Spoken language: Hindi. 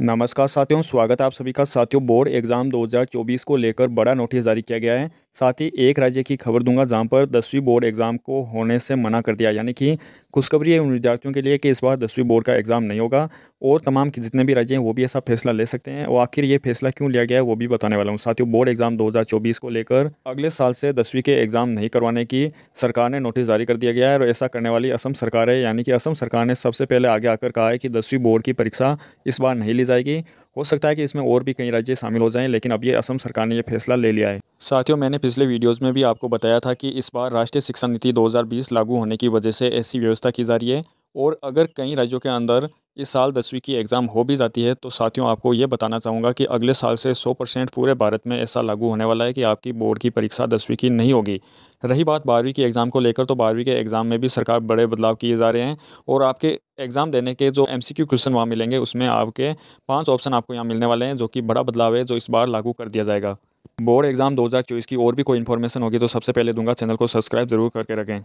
नमस्कार साथियों स्वागत है आप सभी का साथियों बोर्ड एग्जाम 2024 को लेकर बड़ा नोटिस जारी किया गया है साथ ही एक राज्य की खबर दूंगा जहां पर दसवीं बोर्ड एग्जाम को होने से मना कर दिया यानी कि खुशखबरी है उन विद्यार्थियों के लिए कि इस बार दसवीं बोर्ड का एग्ज़ाम नहीं होगा और तमाम जितने भी राज्य हैं वो भी ऐसा फैसला ले सकते हैं और आखिर ये फैसला क्यों लिया गया है वो भी बताने वाला हूँ साथियों बोर्ड एग्ज़ाम 2024 को लेकर अगले साल से दसवीं के एग्ज़ाम नहीं करवाने की सरकार ने नोटिस जारी कर दिया गया है और ऐसा करने वाली असम सरकार है यानी कि असम सरकार ने सबसे पहले आगे आकर कहा है कि दसवीं बोर्ड की परीक्षा इस बार नहीं ली जाएगी हो सकता है कि इसमें और भी कई राज्य शामिल हो जाएँ लेकिन अब ये असम सरकार ने यह फैसला ले लिया है साथियों मैंने पिछले वीडियोस में भी आपको बताया था कि इस बार राष्ट्रीय शिक्षा नीति 2020 लागू होने की वजह से ऐसी व्यवस्था की जा रही है और अगर कई राज्यों के अंदर इस साल दसवीं की एग्ज़ाम हो भी जाती है तो साथियों आपको ये बताना चाहूँगा कि अगले साल से 100 परसेंट पूरे भारत में ऐसा लागू होने वाला है कि आपकी बोर्ड की परीक्षा दसवीं की नहीं होगी रही बात बारहवीं की एग्ज़ाम को लेकर तो बारहवीं के एग्ज़ाम में भी सरकार बड़े बदलाव किए जा रहे हैं और आपके एग्ज़ाम देने के जो एम क्वेश्चन वहाँ मिलेंगे उसमें आपके पाँच ऑप्शन आपको यहाँ मिलने वाले हैं जो कि बड़ा बदलाव है जो इस बार लागू कर दिया जाएगा बोर्ड एग्ज़ाम 2024 की और भी कोई इन्फॉर्मेशन होगी तो सबसे पहले दूंगा चैनल को सब्सक्राइब जरूर करके रखें